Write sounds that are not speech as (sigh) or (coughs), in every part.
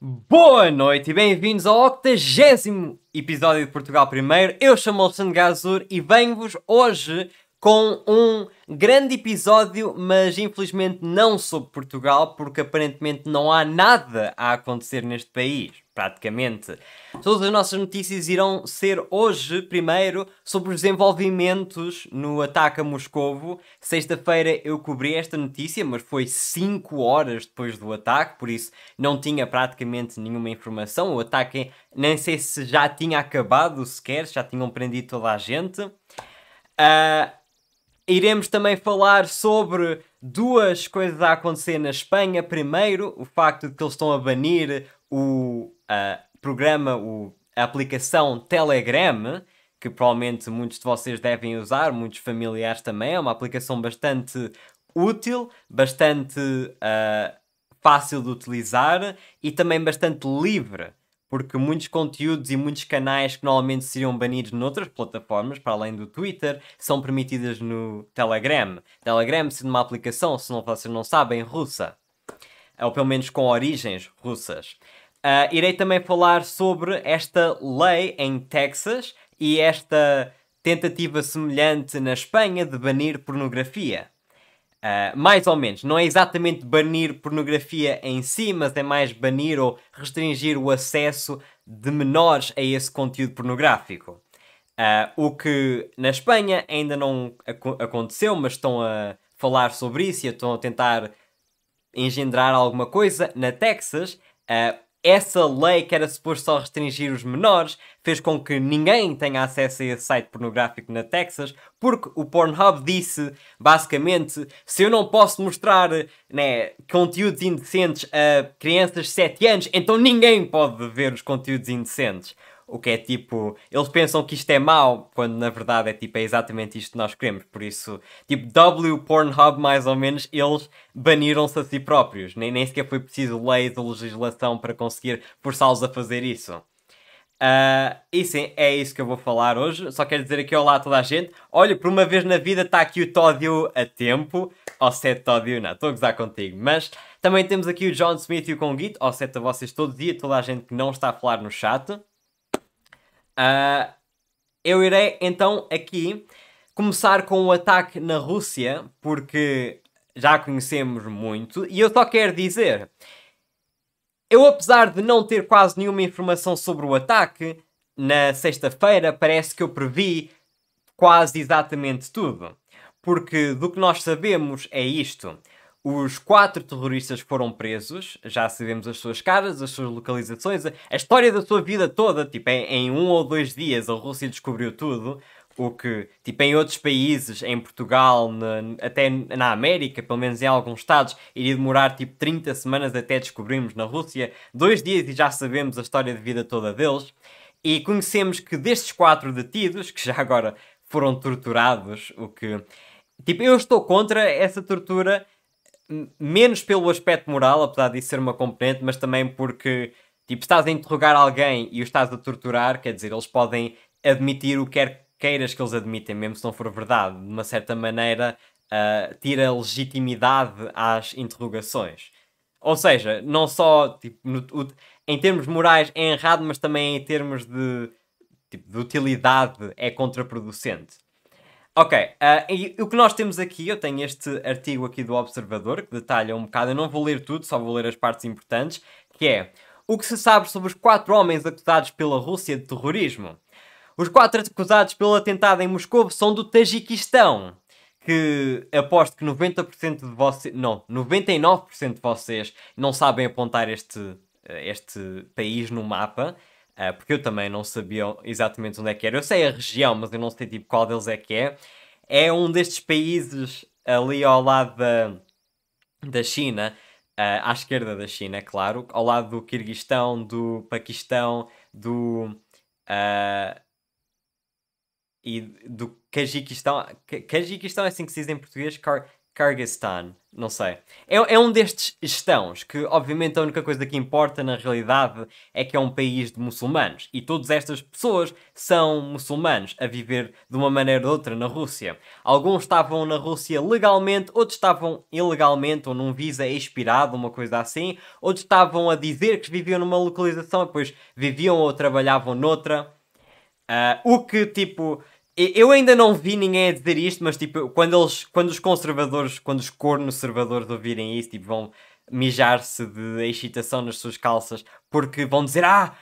Boa noite e bem-vindos ao 80 episódio de Portugal Primeiro. Eu chamo Alexandre Gazur e venho-vos hoje com um grande episódio, mas infelizmente não sobre Portugal, porque aparentemente não há nada a acontecer neste país praticamente. Todas as nossas notícias irão ser hoje, primeiro, sobre os desenvolvimentos no ataque a Moscovo. Sexta-feira eu cobri esta notícia, mas foi 5 horas depois do ataque, por isso não tinha praticamente nenhuma informação. O ataque nem sei se já tinha acabado sequer, já tinham prendido toda a gente. Uh, iremos também falar sobre duas coisas a acontecer na Espanha. Primeiro, o facto de que eles estão a banir o, uh, programa, o, a aplicação Telegram, que provavelmente muitos de vocês devem usar, muitos familiares também. É uma aplicação bastante útil, bastante uh, fácil de utilizar e também bastante livre, porque muitos conteúdos e muitos canais que normalmente seriam banidos noutras plataformas, para além do Twitter, são permitidos no Telegram. Telegram sendo uma aplicação, se não vocês não sabem, russa. Ou pelo menos com origens russas. Uh, irei também falar sobre esta lei em Texas e esta tentativa semelhante na Espanha de banir pornografia. Uh, mais ou menos, não é exatamente banir pornografia em si, mas é mais banir ou restringir o acesso de menores a esse conteúdo pornográfico. Uh, o que na Espanha ainda não ac aconteceu, mas estão a falar sobre isso e estão a tentar engendrar alguma coisa. Na Texas, uh, essa lei que era suposto só restringir os menores fez com que ninguém tenha acesso a esse site pornográfico na Texas, porque o Pornhub disse, basicamente, se eu não posso mostrar né, conteúdos indecentes a crianças de 7 anos, então ninguém pode ver os conteúdos indecentes o que é tipo, eles pensam que isto é mau, quando na verdade é tipo, é exatamente isto que nós queremos. Por isso, tipo, W Pornhub, mais ou menos, eles baniram-se a si próprios. Nem, nem sequer foi preciso leis ou legislação para conseguir forçá-los a fazer isso. Uh, e sim, é isso que eu vou falar hoje. Só quero dizer aqui olá a toda a gente. Olha, por uma vez na vida está aqui o Tódio a tempo. Ou oh, Seth Tódio, não, estou a gozar contigo. Mas também temos aqui o John Smith e o Conguito. Ou oh, Seth a vocês todo dia, toda a gente que não está a falar no chat. Uh, eu irei então aqui começar com o ataque na Rússia, porque já conhecemos muito, e eu só quero dizer: eu, apesar de não ter quase nenhuma informação sobre o ataque, na sexta-feira parece que eu previ quase exatamente tudo. Porque do que nós sabemos é isto. Os quatro terroristas foram presos, já sabemos as suas caras, as suas localizações, a história da sua vida toda. Tipo, em um ou dois dias a Rússia descobriu tudo. O que, tipo, em outros países, em Portugal, na, até na América, pelo menos em alguns estados, iria demorar tipo 30 semanas até descobrirmos na Rússia. Dois dias e já sabemos a história de vida toda deles. E conhecemos que destes quatro detidos, que já agora foram torturados, o que. Tipo, eu estou contra essa tortura menos pelo aspecto moral, apesar disso ser uma componente, mas também porque, tipo, estás a interrogar alguém e o estás a torturar, quer dizer, eles podem admitir o que quer queiras que eles admitem, mesmo se não for verdade. De uma certa maneira, uh, tira legitimidade às interrogações. Ou seja, não só tipo, no, o, em termos morais é errado, mas também em termos de, tipo, de utilidade é contraproducente. Ok, uh, e o que nós temos aqui, eu tenho este artigo aqui do Observador, que detalha um bocado, eu não vou ler tudo, só vou ler as partes importantes, que é o que se sabe sobre os quatro homens acusados pela Rússia de terrorismo. Os quatro acusados pelo atentado em Moscou são do Tajiquistão, que aposto que 90% de vocês, não, 99% de vocês não sabem apontar este, eh, este país no mapa, uh, porque eu também não sabia exatamente onde é que era. Eu sei a região, mas eu não sei tipo qual deles é que é. É um destes países ali ao lado da, da China, uh, à esquerda da China, é claro, ao lado do Quirguistão, do Paquistão, do. Uh, e do Cajiquistão. Cajiquistão é assim que se diz em português? Car Kyrgyzstan, não sei. É, é um destes estãos que, obviamente, a única coisa que importa na realidade é que é um país de muçulmanos e todas estas pessoas são muçulmanos a viver de uma maneira ou outra na Rússia. Alguns estavam na Rússia legalmente, outros estavam ilegalmente ou num visa expirado, uma coisa assim, outros estavam a dizer que viviam numa localização e depois viviam ou trabalhavam noutra. Uh, o que, tipo, eu ainda não vi ninguém a dizer isto, mas tipo, quando eles, quando os conservadores, quando os conservadores ouvirem isso, tipo, vão mijar-se de excitação nas suas calças, porque vão dizer: Ah,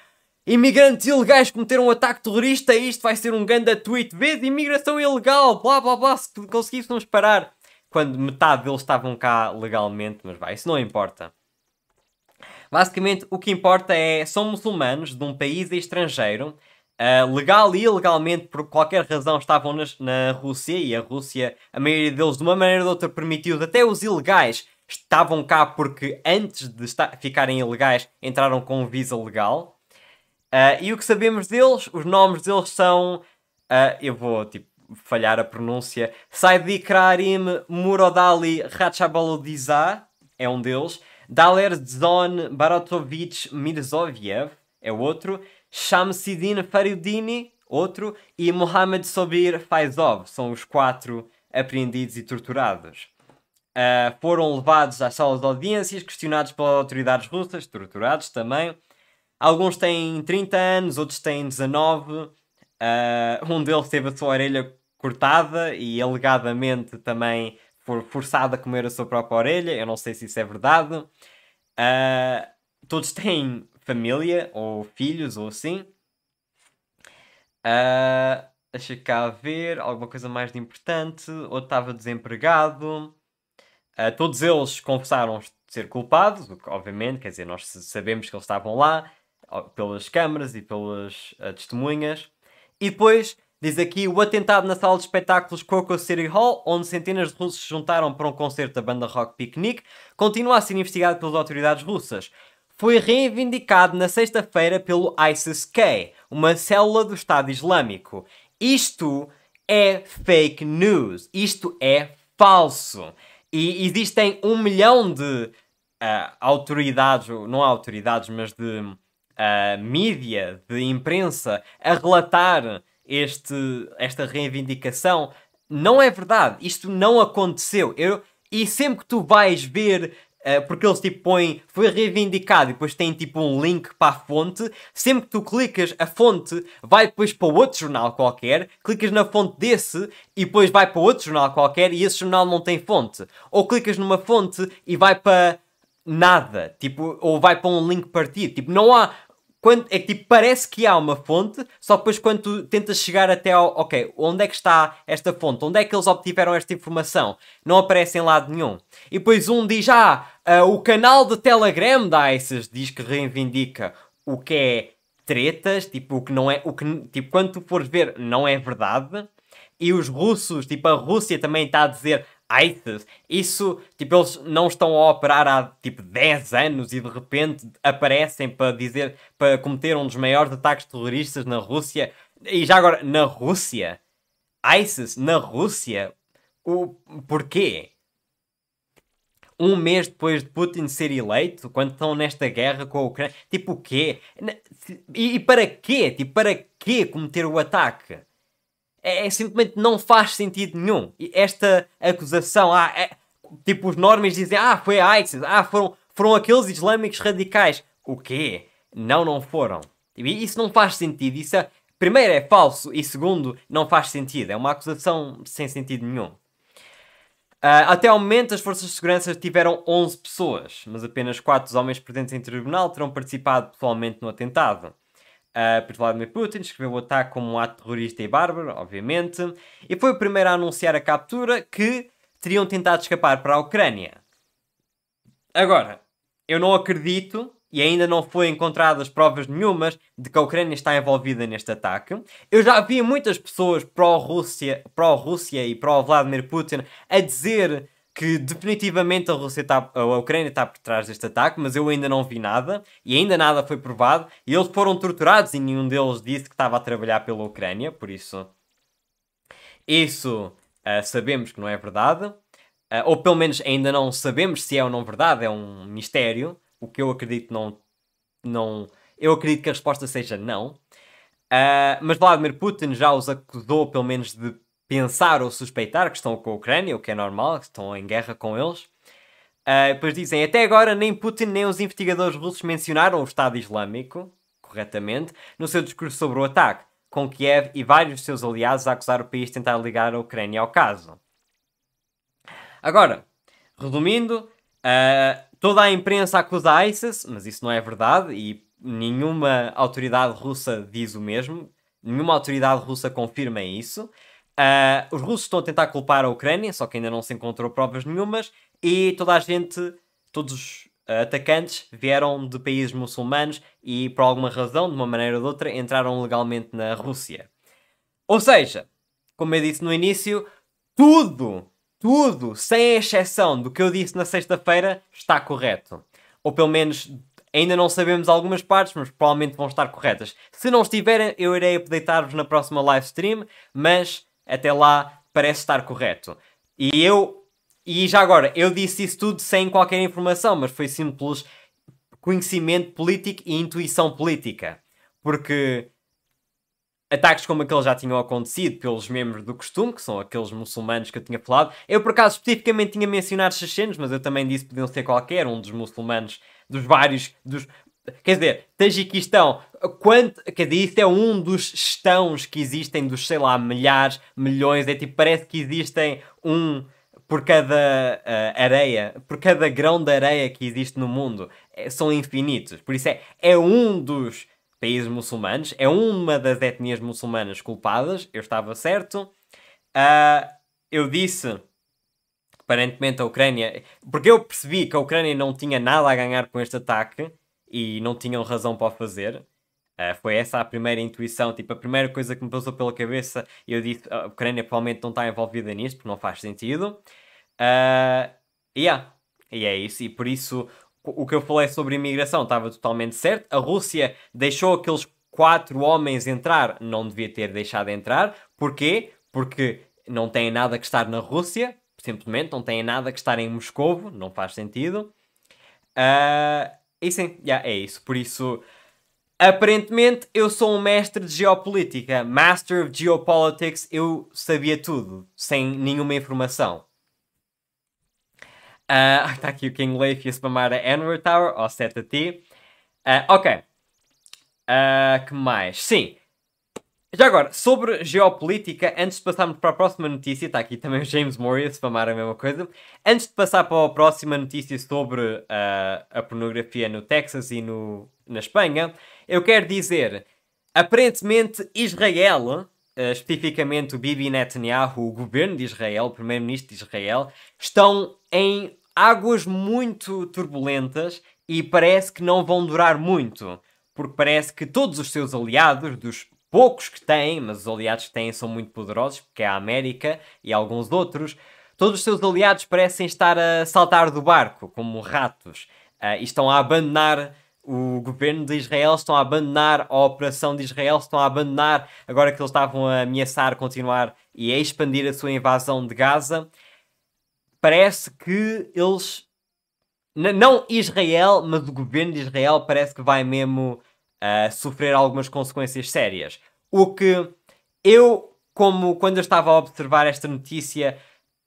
imigrantes ilegais cometeram um ataque terrorista, isto vai ser um ganda tweet, vês, imigração ilegal, blá blá blá, se conseguíssemos parar. Quando metade deles estavam cá legalmente, mas vai, isso não importa. Basicamente, o que importa é: são muçulmanos de um país estrangeiro Uh, legal e ilegalmente, por qualquer razão, estavam nas, na Rússia e a Rússia, a maioria deles, de uma maneira ou de outra, permitiu, até os ilegais estavam cá porque antes de ficarem ilegais entraram com um visa legal. Uh, e o que sabemos deles, os nomes deles são. Uh, eu vou tipo, falhar a pronúncia. Saidi Krarim Murodali Ratchabalodiza é um deles. Daler Zon Baratovich Mirzoviev é outro. Shamsidin Fariudini, outro, e Mohamed Sobir Faizov, são os quatro apreendidos e torturados. Uh, foram levados às salas de audiências, questionados pelas autoridades russas, torturados também. Alguns têm 30 anos, outros têm 19. Uh, ah, um deles teve a sua orelha cortada e alegadamente também foi forçado a comer a sua própria orelha. Eu não sei se isso é verdade. Uh, todos têm família ou filhos ou assim. Uh, deixa cá ver alguma coisa mais de importante. Outro estava desempregado. Uh, todos eles confessaram ser culpados, obviamente, quer dizer, nós sabemos que eles estavam lá pelas câmaras e pelas uh, testemunhas. E depois diz aqui o atentado na sala de espetáculos Coco City Hall, onde centenas de russos se juntaram para um concerto da banda rock Picnic, continua a ser investigado pelas autoridades russas foi reivindicado na sexta-feira pelo ISIS-K, uma célula do Estado Islâmico. Isto é fake news, isto é falso. E existem um milhão de uh, autoridades, não autoridades, mas de uh, mídia, de imprensa, a relatar este, esta reivindicação. Não é verdade, isto não aconteceu. Eu, e sempre que tu vais ver eh, porque eles tipo põem foi reivindicado e depois tem tipo um link para a fonte. Sempre que tu clicas, a fonte vai depois para outro jornal qualquer, clicas na fonte desse e depois vai para outro jornal qualquer e esse jornal não tem fonte. Ou clicas numa fonte e vai para nada, tipo, ou vai para um link partido, tipo, não há quando, é que tipo, parece que há uma fonte, só depois quando tu tentas chegar até ao, ok, onde é que está esta fonte? Onde é que eles obtiveram esta informação? Não aparece em lado nenhum. E depois um diz, ah, uh, o canal de Telegram da ISIS diz que reivindica o que é tretas, tipo, o que não é, o que, tipo, quando tu fores ver, não é verdade. E os russos, tipo, a Rússia também está a dizer, ISIS. Isso, tipo, eles não estão a operar há tipo 10 anos e de repente aparecem para dizer, para cometer um dos maiores ataques terroristas na Rússia. E já agora, na Rússia? ISIS, na Rússia? O porquê? Um mês depois de Putin ser eleito, quando estão nesta guerra com a Ucrânia, tipo o quê? E, para quê? Tipo, para quê cometer o ataque? É, é, simplesmente não faz sentido nenhum. E esta acusação, ah, é, tipo, os normes dizem, ah, foi a ISIS, ah, foram, foram aqueles islâmicos radicais. O quê? Não, não foram. E isso não faz sentido. Isso, é, primeiro, é falso e, segundo, não faz sentido. É uma acusação sem sentido nenhum. Uh, até ao momento, as forças de segurança tiveram 11 pessoas, mas apenas 4 dos homens presentes em tribunal terão participado pessoalmente no atentado. Ah, por Vladimir Putin, descreveu o ataque como um ato terrorista e bárbaro, obviamente, e foi o primeiro a anunciar a captura que teriam tentado escapar para a Ucrânia. Agora, eu não acredito e ainda não foi encontradas provas nenhumas de que a Ucrânia está envolvida neste ataque. Eu já vi muitas pessoas pró-Rússia pró -Rússia e pró-Vladimir Putin a dizer que definitivamente a, Rússia tá, a Ucrânia está por trás deste ataque, mas eu ainda não vi nada e ainda nada foi provado. E eles foram torturados e nenhum deles disse que estava a trabalhar pela Ucrânia, por isso. Isso uh, sabemos que não é verdade. Uh, ou pelo menos ainda não sabemos se é ou não verdade, é um mistério. O que eu acredito não. não eu acredito que a resposta seja não. Uh, mas Vladimir Putin já os acusou, pelo menos, de pensar ou suspeitar que estão com a Ucrânia, o que é normal, que estão em guerra com eles. Uh, depois dizem, até agora nem Putin nem os investigadores russos mencionaram o Estado Islâmico, corretamente, no seu discurso sobre o ataque, com Kiev e vários de seus aliados a acusar o país de tentar ligar a Ucrânia ao caso. Agora, resumindo, uh, toda a imprensa acusa a ISIS, mas isso não é verdade e nenhuma autoridade russa diz o mesmo, nenhuma autoridade russa confirma isso. Uh, os russos estão a tentar culpar a Ucrânia, só que ainda não se encontrou provas nenhumas, e toda a gente, todos os ah, atacantes vieram de países muçulmanos e, por alguma razão, de uma maneira ou de outra, entraram legalmente na Rússia. Ou seja, como eu disse no início, tudo, tudo, sem exceção do que eu disse na sexta-feira, está correto. Ou pelo menos ainda não sabemos algumas partes, mas provavelmente vão estar corretas. Se não estiverem, eu irei updatar-vos na próxima live stream, mas até lá parece estar correto. E eu, e já agora, eu disse isso tudo sem qualquer informação, mas foi simples conhecimento político e intuição política. Porque ataques como aquele já tinham acontecido pelos membros do costume, que são aqueles muçulmanos que eu tinha falado. Eu, por acaso, especificamente tinha mencionado chechenos, mas eu também disse que podiam ser qualquer um dos muçulmanos, dos vários, dos Quer dizer, tajiquistão, quanto, quer dizer, isso é um dos estãos que existem dos, sei lá, milhares, milhões, é tipo, parece que existem um por cada uh, areia, por cada grão de areia que existe no mundo. É, são infinitos. Por isso é, é um dos países muçulmanos, é uma das etnias muçulmanas culpadas, eu estava certo. Uh, eu disse, aparentemente, a Ucrânia, porque eu percebi que a Ucrânia não tinha nada a ganhar com este ataque, e não tinham razão para o fazer. Uh, foi essa a primeira intuição, tipo, a primeira coisa que me passou pela cabeça. Eu disse: ah, a Ucrânia provavelmente não está envolvida nisto, porque não faz sentido. Uh, yeah. E é isso, e por isso o que eu falei sobre imigração estava totalmente certo. A Rússia deixou aqueles quatro homens entrar, não devia ter deixado entrar. Porquê? Porque não têm nada que estar na Rússia, simplesmente, não têm nada que estar em Moscovo, não faz sentido. Uh, e sim, yeah, é isso. Por isso, aparentemente eu sou um mestre de geopolítica, master of geopolitics, eu sabia tudo, sem nenhuma informação. Está ah, uh, aqui o King Leif e a spamar a é Anwar Tower, ou 7 a Uh, ok. Uh, que mais? Sim, já agora, sobre geopolítica, antes de passarmos para a próxima notícia, está aqui também o James Murray a spamar a mesma coisa. Antes de passar para a próxima notícia sobre uh, a pornografia no Texas e no, na Espanha, eu quero dizer, aparentemente Israel, uh, especificamente o Bibi Netanyahu, o governo de Israel, o primeiro-ministro de Israel, estão em águas muito turbulentas e parece que não vão durar muito porque parece que todos os seus aliados dos poucos que têm, mas os aliados que têm são muito poderosos, porque é a América e alguns outros, todos os seus aliados parecem estar a saltar do barco, como ratos, uh, e estão a abandonar o governo de Israel, estão a abandonar a operação de Israel, estão a abandonar, agora que eles estavam a ameaçar continuar e a expandir a sua invasão de Gaza, parece que eles. Não Israel, mas o governo de Israel parece que vai mesmo a sofrer algumas consequências sérias. O que eu, como quando eu estava a observar esta notícia,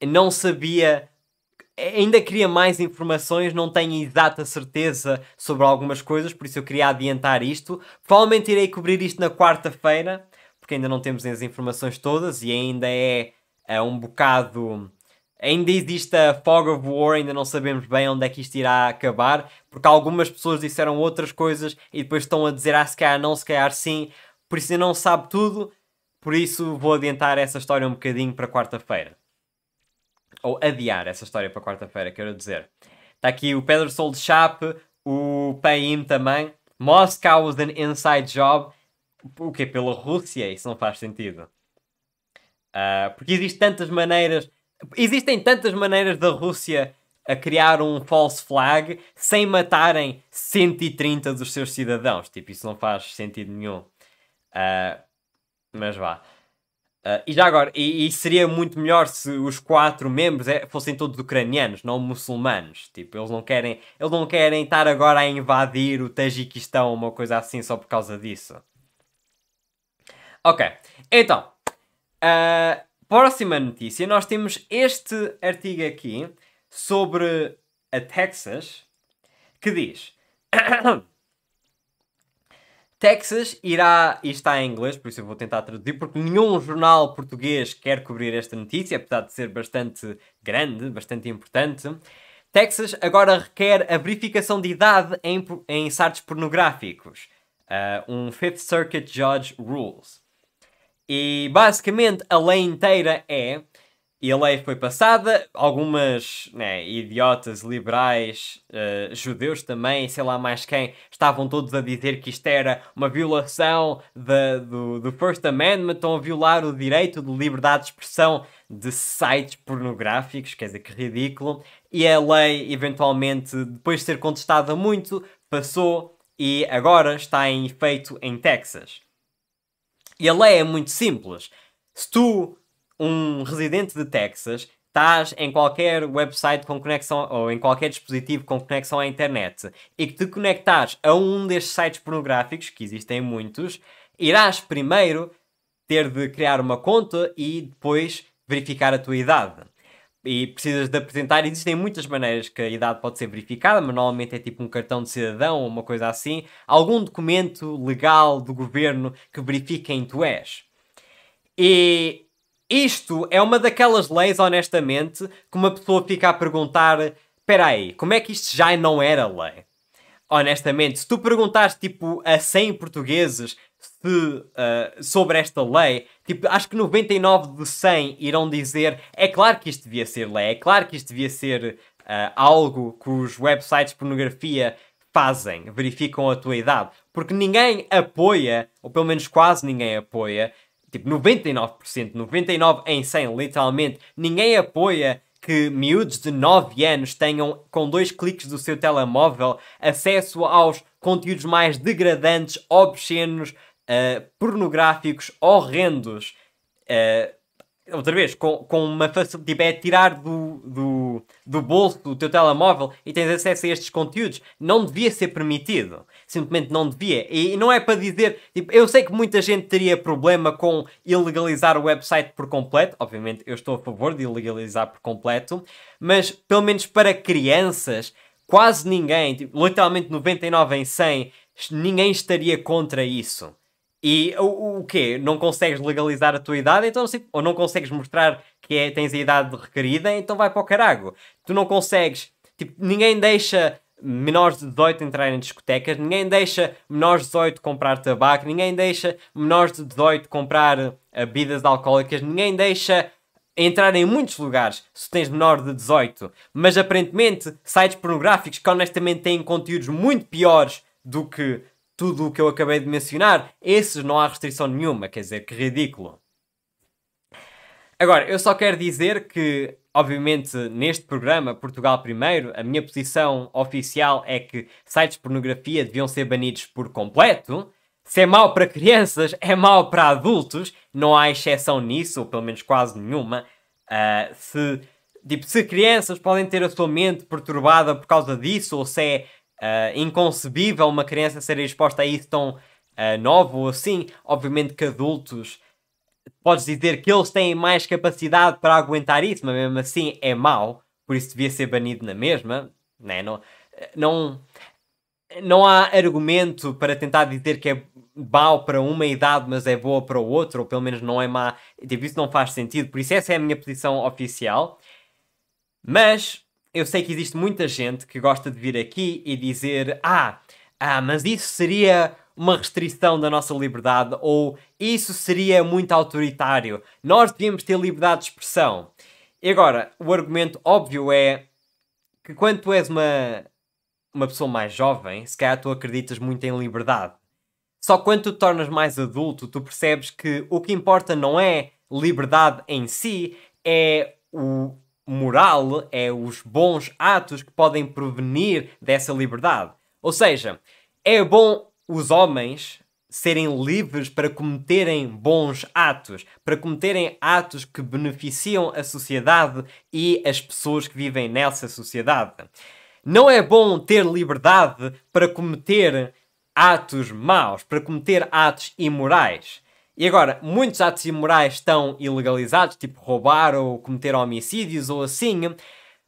não sabia, ainda queria mais informações, não tenho exata certeza sobre algumas coisas, por isso eu queria adiantar isto. Provavelmente irei cobrir isto na quarta-feira, porque ainda não temos as informações todas e ainda é, é um bocado Ainda existe a Fog of War, ainda não sabemos bem onde é que isto irá acabar, porque algumas pessoas disseram outras coisas e depois estão a dizer ah, se calhar não, se calhar sim, por isso ainda não sabe tudo, por isso vou adiantar essa história um bocadinho para quarta-feira. Ou adiar essa história para quarta-feira, quero dizer. Está aqui o Pedro Sol de Chape, o Payim também. Moscow was an inside job. O que pela Rússia? Isso não faz sentido. Uh, porque existem tantas maneiras Existem tantas maneiras da Rússia a criar um false flag sem matarem 130 dos seus cidadãos. Tipo, isso não faz sentido nenhum. Uh, mas vá. Uh, e já agora, e, e, seria muito melhor se os quatro membros é, fossem todos ucranianos, não muçulmanos. Tipo, eles não querem, eles não querem estar agora a invadir o Tajiquistão, uma coisa assim, só por causa disso. Ok, então. Ah, Próxima notícia, nós temos este artigo aqui sobre a Texas que diz: (coughs) Texas irá, e está em inglês, por isso eu vou tentar traduzir, porque nenhum jornal português quer cobrir esta notícia, apesar de ser bastante grande, bastante importante. Texas agora requer a verificação de idade em, em sites pornográficos. Uh, um Fifth Circuit Judge Rules. E basicamente a lei inteira é. E a lei foi passada, algumas né, idiotas liberais, uh, judeus também, sei lá mais quem, estavam todos a dizer que isto era uma violação de, do, do First Amendment, estão a violar o direito de liberdade de expressão de sites pornográficos, quer dizer que ridículo. E a lei, eventualmente, depois de ser contestada muito, passou e agora está em efeito em Texas. E a lei é muito simples. Se tu, um residente de Texas, estás em qualquer website com conexão ou em qualquer dispositivo com conexão à internet e que te conectares a um destes sites pornográficos, que existem muitos, irás primeiro ter de criar uma conta e depois verificar a tua idade e precisas de apresentar. Existem muitas maneiras que a idade pode ser verificada, mas normalmente é tipo um cartão de cidadão ou uma coisa assim, algum documento legal do governo que verifique quem tu és. E isto é uma daquelas leis, honestamente, que uma pessoa fica a perguntar: espera aí, como é que isto já não era lei? Honestamente, se tu perguntaste tipo a 100 portugueses se, uh, sobre esta lei, tipo, acho que 99 de 100 irão dizer é claro que isto devia ser lei, é claro que isto devia ser uh, algo que os websites de pornografia fazem, verificam a tua idade. Porque ninguém apoia, ou pelo menos quase ninguém apoia, tipo 99%, 99 em 100, literalmente, ninguém apoia que miúdos de 9 anos tenham, com dois cliques do seu telemóvel, acesso aos conteúdos mais degradantes, obscenos, uh, pornográficos horrendos. Uh, outra vez, com, com uma facilidade. Tipo, é tirar do, do, do bolso do teu telemóvel e tens acesso a estes conteúdos. Não devia ser permitido. Simplesmente não devia. E, e não é para dizer. Tipo, eu sei que muita gente teria problema com ilegalizar o website por completo. Obviamente, eu estou a favor de ilegalizar por completo. Mas, pelo menos para crianças quase ninguém, tipo, literalmente 99 em 100, ninguém estaria contra isso. E o, o quê? Não consegues legalizar a tua idade, então assim, ou não consegues mostrar que é, tens a idade requerida, então vai para o carago. Tu não consegues, tipo, ninguém deixa menores de 18 entrarem em discotecas, ninguém deixa menores de 18 comprar tabaco, ninguém deixa menores de 18 comprar eh, bebidas alcoólicas, ninguém deixa entrar em muitos lugares se tens menor de 18. Mas aparentemente, sites pornográficos que honestamente têm conteúdos muito piores do que tudo o que eu acabei de mencionar, esses não há restrição nenhuma, quer dizer, que ridículo. Agora, eu só quero dizer que, obviamente, neste programa, Portugal Primeiro, a minha posição oficial é que sites de pornografia deviam ser banidos por completo. Se é mau para crianças, é mau para adultos, não há exceção nisso, ou pelo menos quase nenhuma. Uh, se, tipo, se crianças podem ter a sua mente perturbada por causa disso, ou se é uh, inconcebível uma criança ser exposta a isso tão uh, ah, nova ou assim. Obviamente que adultos, podes dizer que eles têm mais capacidade para aguentar isso, mas mesmo assim é mau, por isso devia ser banido na mesma. Né? Não, não, não há argumento para tentar dizer que é mau para uma idade, mas é boa para o outro, ou pelo menos não é má. Tipo, isso não faz sentido, por isso essa é a minha posição oficial. Mas eu sei que existe muita gente que gosta de vir aqui e dizer: Ah, ah mas isso seria uma restrição da nossa liberdade ou isso seria muito autoritário. Nós devíamos ter liberdade de expressão. E agora, o argumento óbvio é que quando tu és uma, uma pessoa mais jovem, se calhar tu acreditas muito em liberdade. Só quando tu te tornas mais adulto, tu percebes que o que importa não é liberdade em si, é o moral, é os bons atos que podem provenir dessa liberdade. Ou seja, é bom os homens serem livres para cometerem bons atos, para cometerem atos que beneficiam a sociedade e as pessoas que vivem nessa sociedade. Não é bom ter liberdade para cometer atos maus, para cometer atos imorais. E agora, muitos atos imorais estão ilegalizados, tipo roubar ou cometer homicídios ou assim,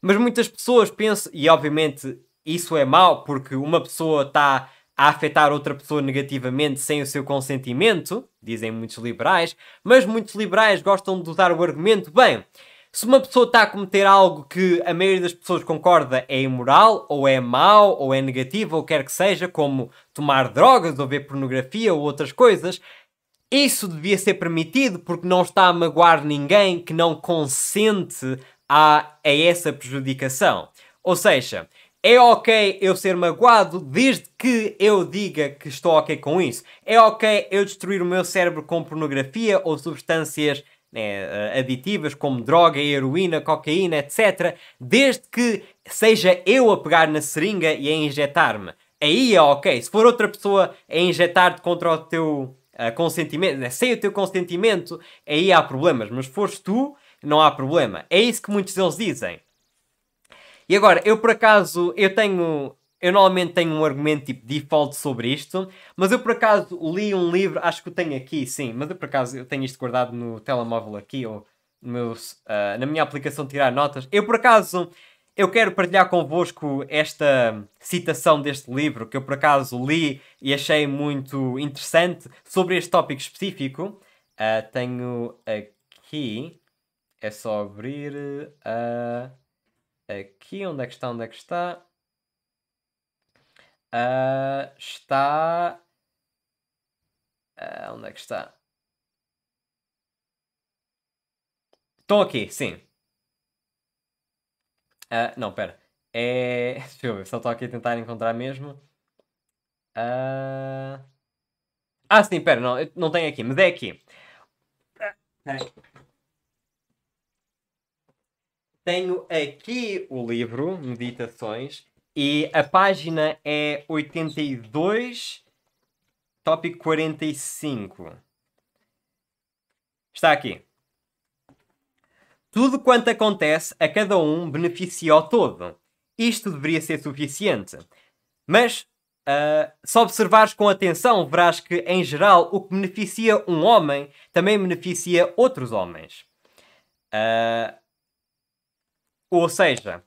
mas muitas pessoas pensam, e obviamente isso é mau, porque uma pessoa está a afetar outra pessoa negativamente sem o seu consentimento, dizem muitos liberais, mas muitos liberais gostam de usar o argumento, bem, se uma pessoa está a cometer algo que a maioria das pessoas concorda é imoral, ou é mau, ou é negativo, ou quer que seja, como tomar drogas, ou ver pornografia, ou outras coisas, isso devia ser permitido porque não está a magoar ninguém que não consente a, a essa prejudicação. Ou seja, é ok eu ser magoado desde que eu diga que estou ok com isso. É ok eu destruir o meu cérebro com pornografia ou substâncias né, eh, aditivas como droga, heroína, cocaína, etc. Desde que seja eu a pegar na seringa e a injetar-me. Aí é ok. Se for outra pessoa a injetar-te contra o teu uh, consentimento, né? sem o teu consentimento, aí há problemas, mas foste tu, não há problema. É isso que muitos deles dizem. E agora, eu por acaso, eu tenho. Eu normalmente tenho um argumento tipo default sobre isto, mas eu por acaso li um livro, acho que o tenho aqui, sim, mas eu por acaso eu tenho isto guardado no telemóvel aqui, ou uh, na minha aplicação de tirar notas. Eu por acaso eu quero partilhar convosco esta citação deste livro que eu por acaso li e achei muito interessante sobre este tópico específico. Uh, tenho aqui. É só abrir. Uh, aqui, onde é que está? Onde é que está? Uh, está. onde é que está? Estão aqui, sim. Uh, não, pera. É. (laughs) Deixa eu ver, só estou aqui a tentar encontrar mesmo. Uh... Ah, sim, pera, não, não tem aqui, mas é aqui. Tenho aqui o livro, Meditações, e a página é 82, tópico 45. Está aqui. Tudo quanto acontece a cada um beneficia o todo. Isto deveria ser suficiente. Mas, uh, se observares com atenção, verás que, em geral, o que beneficia um homem também beneficia outros homens. Uh, ou seja,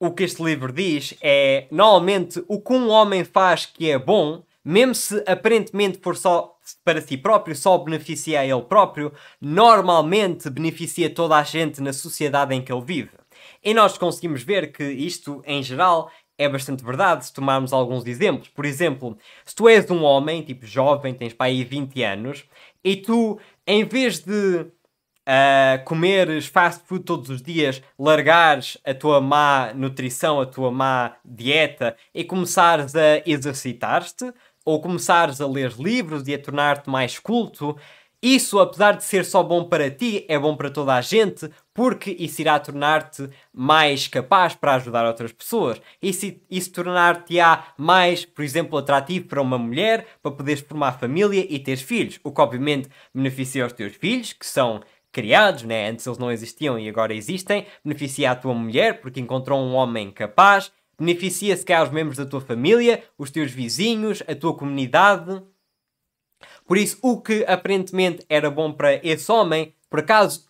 o que este livro diz é: normalmente, o que um homem faz que é bom, mesmo se aparentemente for só para si próprio, só beneficia a ele próprio, normalmente beneficia toda a gente na sociedade em que ele vive. E nós conseguimos ver que isto, em geral, é bastante verdade se tomarmos alguns exemplos. Por exemplo, se tu és um homem, tipo jovem, tens para aí 20 anos, e tu, em vez de uh, comeres fast food todos os dias, largares a tua má nutrição, a tua má dieta e começares a exercitar-te, ou começares a ler livros e a tornar-te mais culto, isso, apesar de ser só bom para ti, é bom para toda a gente, porque isso irá tornar-te mais capaz para ajudar outras pessoas. Isso, isso tornar-te-á mais, por exemplo, atrativo para uma mulher, para poderes formar família e ter filhos, o que obviamente beneficia os teus filhos, que são criados, né? antes eles não existiam e agora existem, beneficia a tua mulher porque encontrou um homem capaz Beneficia se cá os membros da tua família, os teus vizinhos, a tua comunidade. Por isso, o que aparentemente era bom para esse homem, por acaso,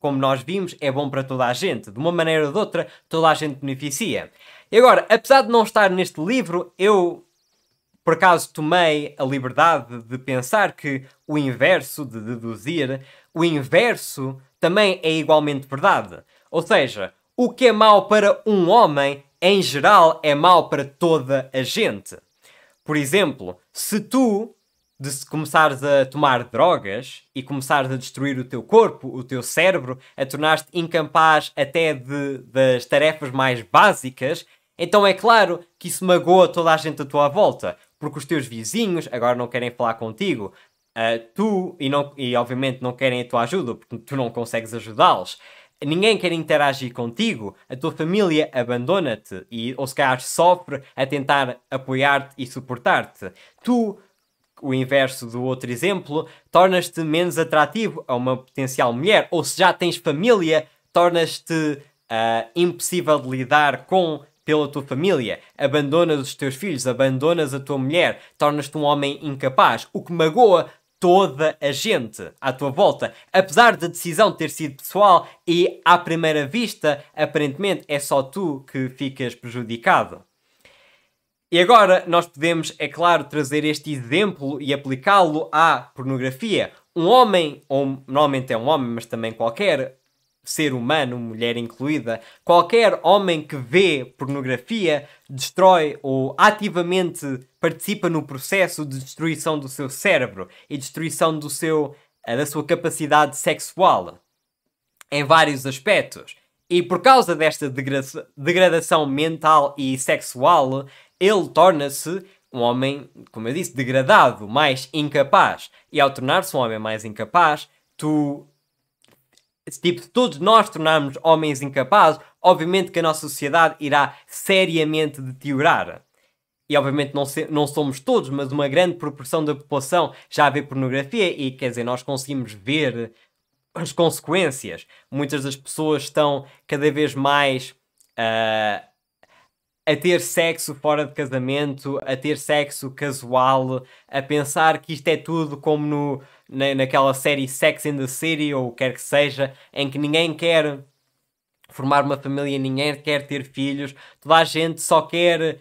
como nós vimos, é bom para toda a gente. De uma maneira ou de outra, toda a gente beneficia. E agora, apesar de não estar neste livro, eu por acaso tomei a liberdade de pensar que o inverso, de deduzir, o inverso também é igualmente verdade. Ou seja, o que é mau para um homem em geral é mau para toda a gente. Por exemplo, se tu de começares a tomar drogas e começares a destruir o teu corpo, o teu cérebro, a tornar-te incapaz até de, das tarefas mais básicas, então é claro que isso magoa toda a gente à tua volta, porque os teus vizinhos agora não querem falar contigo, uh, tu e, não, e obviamente não querem a tua ajuda, porque tu não consegues ajudá-los ninguém quer interagir contigo, a tua família abandona-te e, ou se calhar, sofre a tentar apoiar-te e suportar-te. Tu, o inverso do outro exemplo, tornas-te menos atrativo a uma potencial mulher, ou se já tens família, tornas-te uh, impossível de lidar com pela tua família, abandonas os teus filhos, abandonas a tua mulher, tornas-te um homem incapaz, o que magoa toda a gente à tua volta. Apesar da decisão ter sido pessoal e à primeira vista, aparentemente é só tu que ficas prejudicado. E agora nós podemos, é claro, trazer este exemplo e aplicá-lo à pornografia. Um homem, ou normalmente é um homem, mas também qualquer ser humano, mulher incluída, qualquer homem que vê pornografia destrói ou ativamente participa no processo de destruição do seu cérebro e destruição do seu, eh, da sua capacidade sexual em vários aspectos. E por causa desta degradação mental e sexual, ele torna-se um homem, como eu disse, degradado, mais incapaz. E ao tornar-se um homem mais incapaz, tu tipo, se todos nós tornarmos homens incapazes, obviamente que a nossa sociedade irá seriamente deteriorar. E obviamente não, se, não somos todos, mas uma grande proporção da população já vê pornografia e quer dizer, nós conseguimos ver as consequências. Muitas das pessoas estão cada vez mais uh, a ter sexo fora de casamento, a ter sexo casual, a pensar que isto é tudo como no na, naquela série Sex in the City ou o que quer que seja, em que ninguém quer formar uma família, ninguém quer ter filhos, toda a gente só quer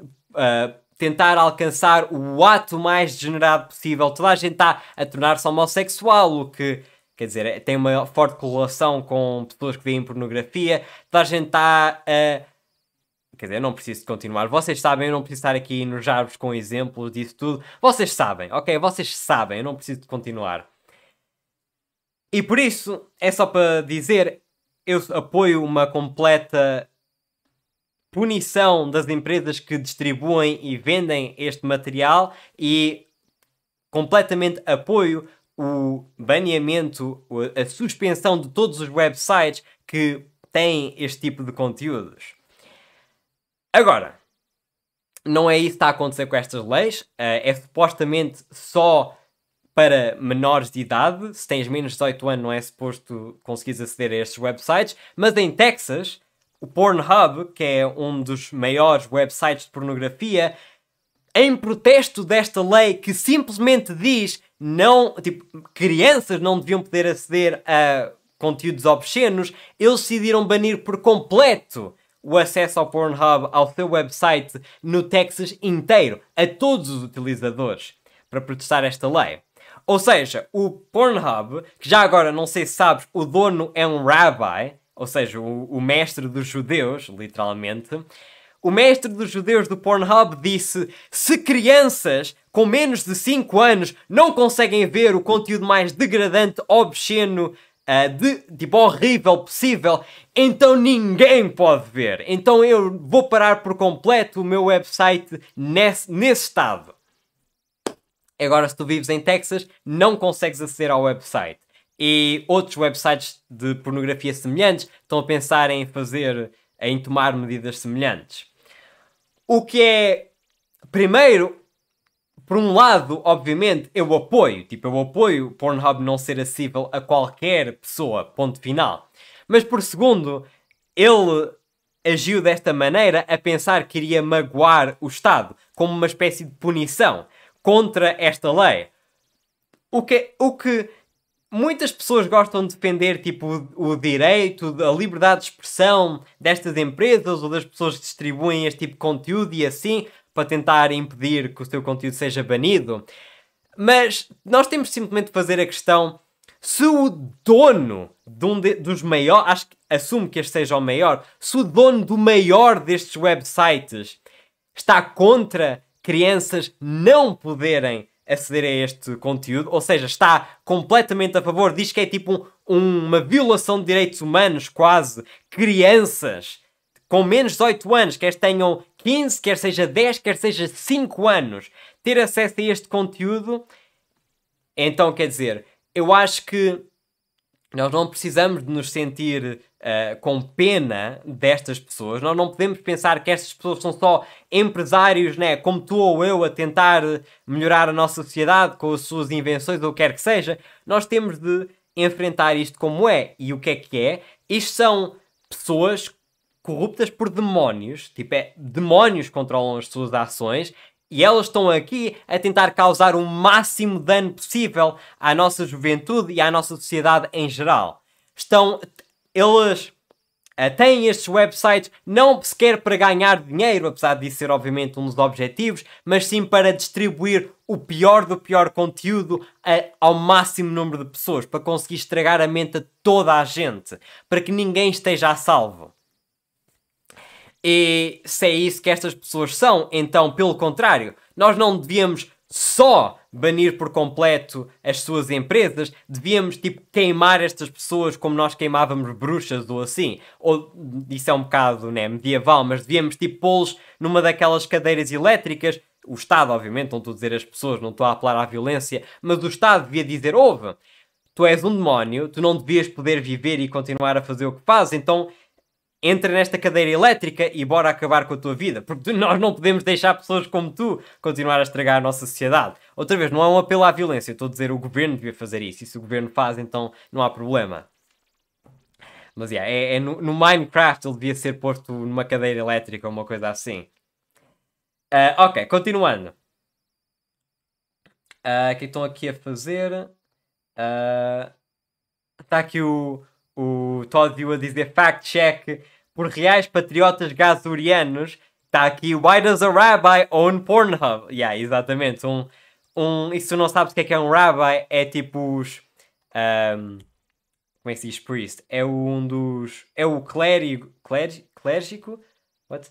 uh, tentar alcançar o ato mais degenerado possível, toda a gente está a tornar-se homossexual, o que quer dizer, tem uma forte correlação com pessoas que veem pornografia, toda a gente está a quer dizer, eu não preciso continuar. Vocês sabem, eu não preciso estar aqui nos enojar-vos com exemplos disso tudo. Vocês sabem, ok? Vocês sabem, eu não preciso continuar. E por isso, é só para dizer, eu apoio uma completa punição das empresas que distribuem e vendem este material e completamente apoio o baneamento, a suspensão de todos os websites que têm este tipo de conteúdos. Agora, não é isso que está a acontecer com estas leis. Eh, é supostamente só para menores de idade. Se tens menos de 18 anos, não é suposto conseguires aceder a estes websites. Mas em Texas, o Pornhub, que é um dos maiores websites de pornografia, em protesto desta lei que simplesmente diz não, tipo, crianças não deviam poder aceder a conteúdos obscenos, eles decidiram banir por completo o acesso ao Pornhub, ao seu website no Texas inteiro, a todos os utilizadores, para protestar esta lei. Ou seja, o Pornhub, que já agora não sei se sabes, o dono é um rabbi, ou seja, o, o mestre dos judeus, literalmente. O mestre dos judeus do Pornhub disse: se crianças com menos de 5 anos não conseguem ver o conteúdo mais degradante, obsceno, uh, de tipo horrível possível, então ninguém pode ver. Então eu vou parar por completo o meu website nesse, nesse estado. Agora, se tu vives em Texas, não consegues aceder ao website. E outros websites de pornografia semelhantes estão a pensar em fazer, em tomar medidas semelhantes. O que é, primeiro, por um lado, obviamente, eu apoio, tipo, eu apoio Pornhub não ser acessível a qualquer pessoa, ponto final. Mas por segundo, ele agiu desta maneira a pensar que iria magoar o Estado, como uma espécie de punição contra esta lei. O que, o que muitas pessoas gostam de defender, tipo, o, o direito, a liberdade de expressão destas empresas ou das pessoas que distribuem este tipo de conteúdo e assim, para tentar impedir que o seu conteúdo seja banido. Mas nós temos simplesmente de fazer a questão se o dono de um de, dos maiores, acho que assumo que este seja o maior, se o dono do maior destes websites está contra crianças não poderem aceder a este conteúdo, ou seja, está completamente a favor, diz que é tipo um, uma violação de direitos humanos, quase, crianças com menos de 18 anos, que as tenham 15, quer seja 10, quer seja 5 anos, ter acesso a este conteúdo, então quer dizer, eu acho que nós não precisamos de nos sentir uh, com pena destas pessoas, nós não podemos pensar que estas pessoas são só empresários, né, como tu ou eu, a tentar melhorar a nossa sociedade com as suas invenções ou o que quer que seja. Nós temos de enfrentar isto como é. E o que é que é? Isto são pessoas corruptas por demónios, tipo, é demónios controlam as suas ações e elas estão aqui a tentar causar o máximo dano possível à nossa juventude e à nossa sociedade em geral. Estão. Eles eh, têm estes websites não sequer para ganhar dinheiro, apesar de ser obviamente um dos objetivos, mas sim para distribuir o pior do pior conteúdo a, eh, ao máximo número de pessoas, para conseguir estragar a mente a toda a gente, para que ninguém esteja a salvo. E se é isso que estas pessoas são, então, pelo contrário, nós não devíamos só banir por completo as suas empresas, devíamos tipo queimar estas pessoas como nós queimávamos bruxas ou assim. Ou isso é um bocado né, medieval, mas devíamos tipo pô-los numa daquelas cadeiras elétricas. O Estado, obviamente, não estou a dizer as pessoas, não estou a apelar à violência, mas o Estado devia dizer: ouve, tu és um demónio, tu não devias poder viver e continuar a fazer o que fazes, então entra nesta cadeira elétrica e bora acabar com a tua vida, porque nós não podemos deixar pessoas como tu continuar a estragar a nossa sociedade. Outra vez, não é um apelo à violência, estou a dizer o governo devia fazer isso, e se o governo faz, então não há problema. Mas yeah, é, é no, no, Minecraft ele devia ser posto numa cadeira elétrica ou uma coisa assim. Uh, ok, continuando. Ah, o uh, que estão aqui a fazer? Está ah, uh, aqui o o Todd viu a dizer fact check por reais patriotas gazurianos. Está aqui, why does a rabbi own Pornhub? Yeah, exatamente. Um, um, e se tu não sabes o que é que é um rabbi, é tipo os... Um, como é que se diz priest? É um dos... É o clérigo... Clérigo? Clérigo? What?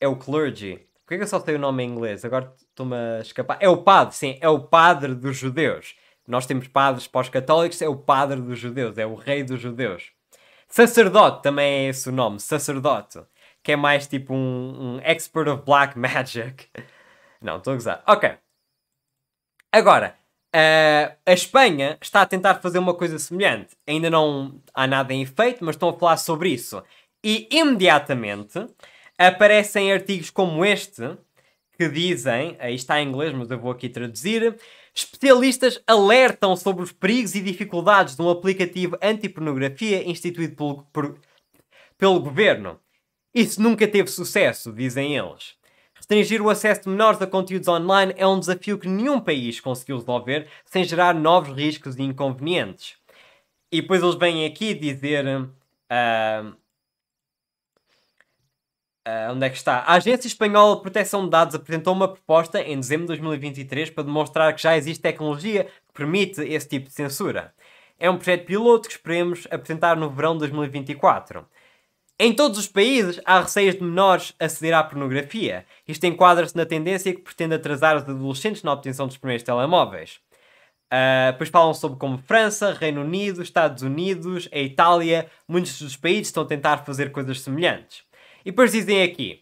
É o clergy. Porquê é que eu só sei o nome em inglês? Agora estou-me a escapar. É o padre, sim. É o padre dos judeus. Nós temos padres pós católicos, é o padre dos judeus, é o rei dos judeus. Sacerdote também é esse o nome, sacerdote. Que é mais tipo um, um expert of black magic. (laughs) Não, estou a gozar. Ok. Agora, uh, a Espanha está a tentar fazer uma coisa semelhante. Ainda não há nada em efeito, mas estão a falar sobre isso. E imediatamente aparecem artigos como este que dizem, aí está em inglês, mas eu vou aqui traduzir, Especialistas alertam sobre os perigos e dificuldades de um aplicativo anti-pornografia instituído pelo, por, pelo governo. Isso nunca teve sucesso, dizem eles. Restringir o acesso de menores a conteúdos online é um desafio que nenhum país conseguiu resolver sem gerar novos riscos e inconvenientes. E depois eles vêm aqui dizer. Uh, Uh, onde é que está? A Agência Espanhola de Proteção de Dados apresentou uma proposta em dezembro de 2023 para demonstrar que já existe tecnologia que permite esse tipo de censura. É um projeto piloto que esperemos apresentar no verão de 2024. Em todos os países há receios de menores aceder à pornografia. Isto enquadra-se na tendência que pretende atrasar os adolescentes na obtenção dos primeiros telemóveis. Uh, ah, depois falam sobre como França, Reino Unido, Estados Unidos, a Itália, muitos dos países estão a tentar fazer coisas semelhantes. E depois dizem aqui: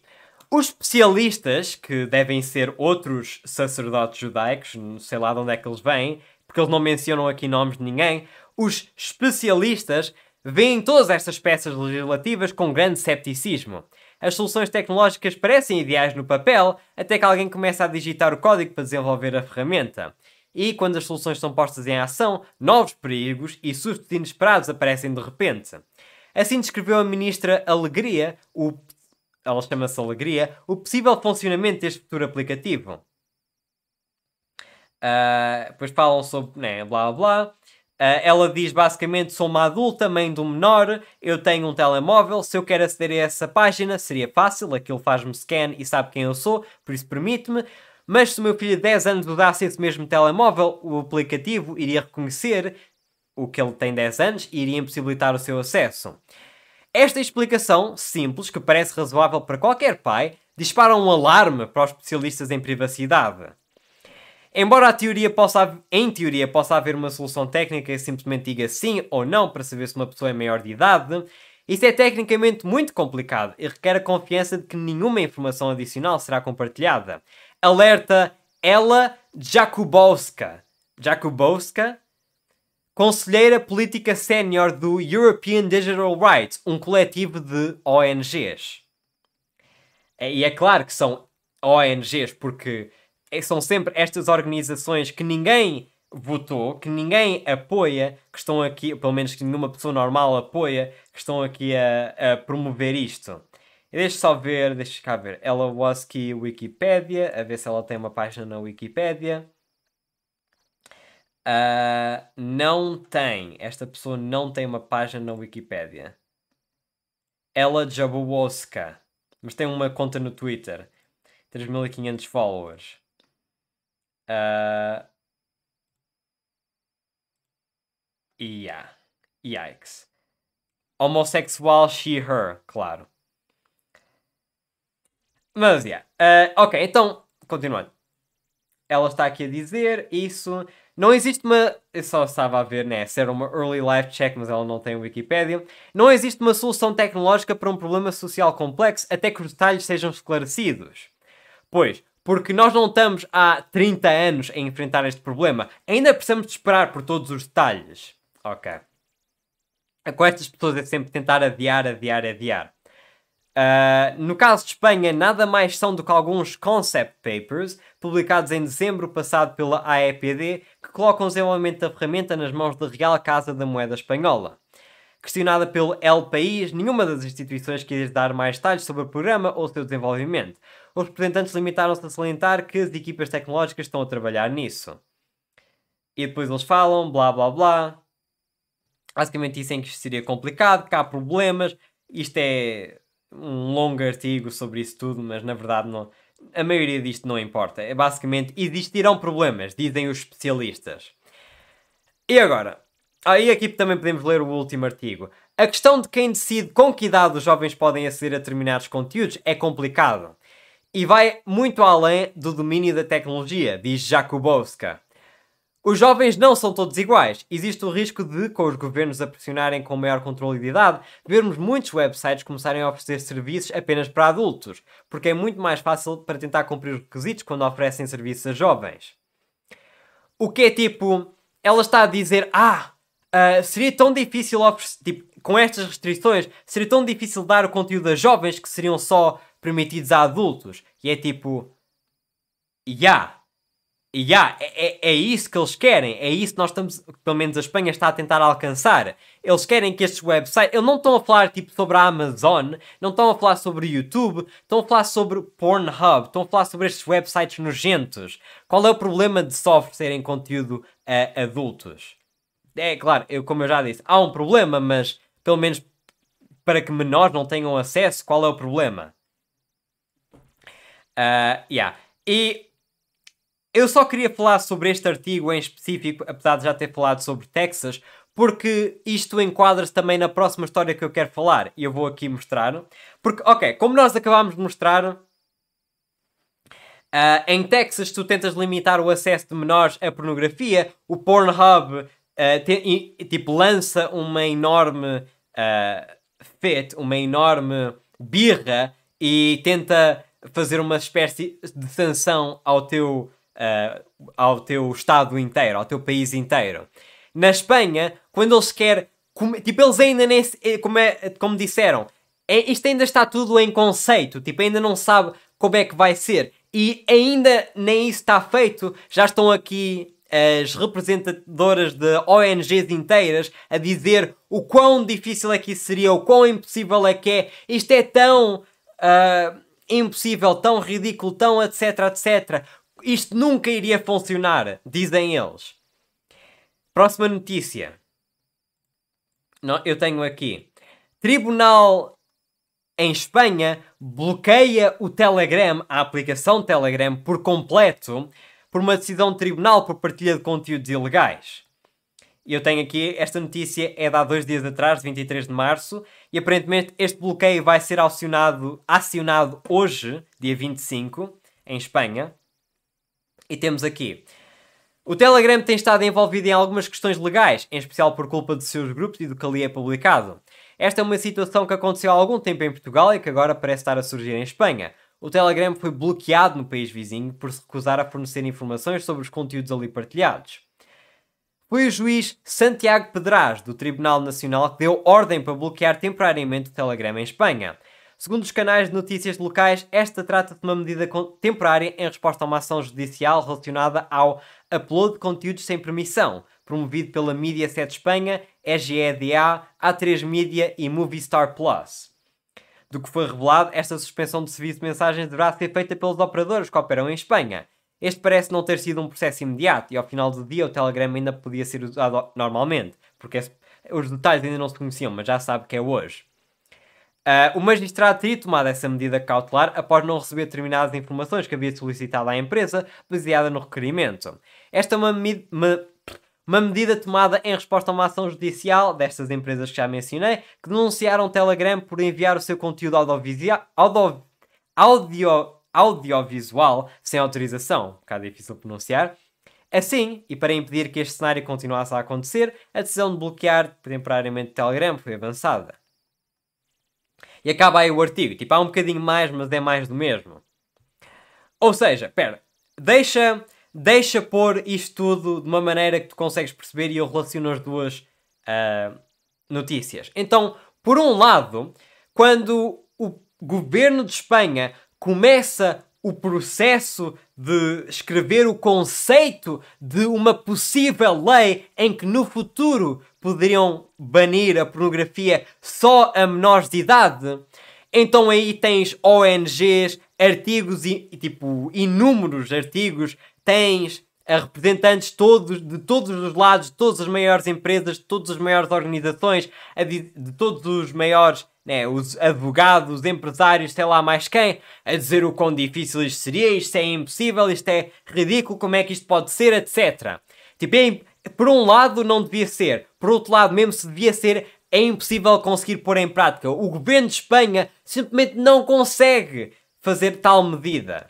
os especialistas, que devem ser outros sacerdotes judaicos, não sei lá de onde é que eles vêm, porque eles não mencionam aqui nomes de ninguém, os especialistas veem todas estas peças legislativas com grande cepticismo. As soluções tecnológicas parecem ideais no papel, até que alguém começa a digitar o código para desenvolver a ferramenta. E quando as soluções são postas em ação, novos perigos e sustos inesperados aparecem de repente. Assim descreveu a ministra Alegria o ela chama-se Alegria, o possível funcionamento deste futuro aplicativo. Uh, ah, depois falam sobre né, blá blá. Uh, ela diz basicamente: sou uma adulta, mãe de um menor, eu tenho um telemóvel. Se eu quero aceder a essa página, seria fácil, aquilo faz-me scan e sabe quem eu sou, por isso permite-me. Mas se o meu filho de 10 anos usasse esse mesmo telemóvel, o aplicativo iria reconhecer o que ele tem 10 anos e iria impossibilitar o seu acesso. Esta explicação simples, que parece razoável para qualquer pai, dispara um alarme para os especialistas em privacidade. Embora a teoria possa, em teoria possa haver uma solução técnica que simplesmente diga sim ou não para saber se uma pessoa é maior de idade, isso é tecnicamente muito complicado e requer a confiança de que nenhuma informação adicional será compartilhada. Alerta Ela Jakubowska. Jakubowska Conselheira Política Sénior do European Digital Rights, um coletivo de ONGs. E é claro que são ONGs, porque é, são sempre estas organizações que ninguém votou, que ninguém apoia, que estão aqui, pelo menos que nenhuma pessoa normal apoia, que estão aqui a, a promover isto. Deixa só ver, deixa cá ver. Ela Woski Wikipedia, a ver se ela tem uma página na Wikipedia. Uh, não tem, esta pessoa não tem uma página na Wikipedia. Ela Jabuowska, mas tem uma conta no Twitter, 3500 followers. Uh, yeah. Yikes. Homossexual, she, her, claro. Mas, yeah. Uh, ok, então, continuando. Ela está aqui a dizer isso. Não existe uma. Eu só estava a ver, né? Se era uma early life check, mas ela não tem Wikipedia. Não existe uma solução tecnológica para um problema social complexo até que os detalhes sejam esclarecidos. Pois, porque nós não estamos há 30 anos a enfrentar este problema. Ainda precisamos de esperar por todos os detalhes. Ok. Com estas pessoas é sempre tentar adiar, adiar, adiar. Uh, no caso de Espanha, nada mais são do que alguns concept papers publicados em dezembro passado pela AEPD que colocam o desenvolvimento da ferramenta nas mãos da Real Casa da Moeda Espanhola. Questionada pelo El País, nenhuma das instituições quis dar mais detalhes sobre o programa ou o seu desenvolvimento. Os representantes limitaram-se a salientar que as equipas tecnológicas estão a trabalhar nisso. E depois eles falam, blá blá blá. Basicamente dizem que seria complicado, que há problemas, isto é um longo artigo sobre isso tudo, mas na verdade não, a maioria disto não importa. É basicamente existirão problemas, dizem os especialistas. E agora? Aí aqui também podemos ler o último artigo. A questão de quem decide com que idade os jovens podem aceder a determinados conteúdos é complicado e vai muito além do domínio da tecnologia, diz Jakubowska. Os jovens não são todos iguais. Existe o risco de, com os governos a pressionarem com maior controle de idade, vermos muitos websites começarem a oferecer serviços apenas para adultos, porque é muito mais fácil para tentar cumprir os requisitos quando oferecem serviços a jovens. O que é tipo, ela está a dizer, ah, uh, seria tão difícil oferecer, tipo, com estas restrições, seria tão difícil dar o conteúdo a jovens que seriam só permitidos a adultos. E é tipo, ya. Yeah. E yeah, é, é, é isso que eles querem, é isso que nós estamos, pelo menos a Espanha está a tentar alcançar. Eles querem que estes websites, eles não estão a falar tipo sobre a Amazon, não estão a falar sobre o YouTube, estão a falar sobre Pornhub, estão a falar sobre estes websites nojentos. Qual é o problema de só oferecerem conteúdo a adultos? É claro, eu, como eu já disse, há um problema, mas pelo menos para que menores não tenham acesso, qual é o problema? Uh, yeah. E eu só queria falar sobre este artigo em específico, apesar de já ter falado sobre Texas, porque isto enquadra-se também na próxima história que eu quero falar e eu vou aqui mostrar. Porque, ok, como nós acabámos de mostrar, Uh, em Texas, tu tentas limitar o acesso de menores à pornografia, o Pornhub uh, te, e, tipo, lança uma enorme uh, ah, fit, uma enorme birra e tenta fazer uma espécie de sanção ao teu uh, ao teu estado inteiro, ao teu país inteiro. Na Espanha, quando eles querem. Tipo, eles ainda nem. Eh, como, é, como disseram, é, isto ainda está tudo em conceito, tipo, ainda não sabe como é que vai ser. E ainda nem isso está feito, já estão aqui eh, as representadoras de ONGs inteiras a dizer o quão difícil é que isso seria, o quão impossível é que é. Isto é tão uh, impossível, tão ridículo, tão etc, etc. Isto nunca iria funcionar, dizem eles. Próxima notícia. Não, eu tenho aqui. Tribunal em Espanha bloqueia o Telegram, a aplicação Telegram, por completo, por uma decisão de tribunal por partilha de conteúdos ilegais. Eu tenho aqui, esta notícia é de há dois dias atrás, 23 de março, e aparentemente este bloqueio vai ser acionado, acionado hoje, dia 25, em Espanha. E temos aqui. O Telegram tem estado envolvido em algumas questões legais, em especial por culpa de seus grupos e do que ali é publicado. Esta é uma situação que aconteceu há algum tempo em Portugal e que agora parece estar a surgir em Espanha. O Telegram foi bloqueado no país vizinho por se recusar a fornecer informações sobre os conteúdos ali partilhados. Foi o juiz Santiago Pedraz, do Tribunal Nacional, que deu ordem para bloquear temporariamente o Telegram em Espanha. Segundo os canais de notícias locais, esta trata de uma medida temporária em resposta a uma ação judicial relacionada ao upload de conteúdos sem permissão, promovido pela Media 7 Espanha, EGEDA, A3 Media e Movistar Plus. Do que foi revelado, esta suspensão de serviço de mensagens deverá ser feita pelos operadores que operam em Espanha. Este parece não ter sido um processo imediato e ao final do dia o Telegram ainda podia ser usado normalmente, porque os detalhes ainda não se conheciam, mas já sabe que é hoje. Uh, o magistrado teria tomado essa medida cautelar após não receber determinadas informações que havia solicitado à empresa, baseada no requerimento. Esta é uma, me uma medida tomada em resposta a uma ação judicial destas empresas que já mencionei, que denunciaram o Telegram por enviar o seu conteúdo audiovisual. Audio, audio, audiovisual sem autorização, um bocado difícil de pronunciar. Assim, e para impedir que este cenário continuasse a acontecer, a decisão de bloquear temporariamente o Telegram foi avançada. E acaba aí o artigo. Tipo, há um bocadinho mais, mas é mais do mesmo. Ou seja, pera, deixa, deixa pôr isto tudo de uma maneira que tu consegues perceber e eu relaciono as duas uh, notícias. Então, por um lado, quando o governo de Espanha começa o processo de escrever o conceito de uma possível lei em que no futuro poderiam banir a pornografia só a menores de idade. Então aí tens ONGs, artigos e tipo inúmeros artigos, tens a representantes todos, de todos os lados, de todas as maiores empresas, de todas as maiores organizações, de, de todos os maiores né, os advogados, os empresários, sei lá mais quem, a dizer o quão difícil isto seria, isto é impossível, isto é ridículo, como é que isto pode ser, etc. Tipo, é por um lado não devia ser, por outro lado mesmo se devia ser, é impossível conseguir pôr em prática. O governo de Espanha simplesmente não consegue fazer tal medida.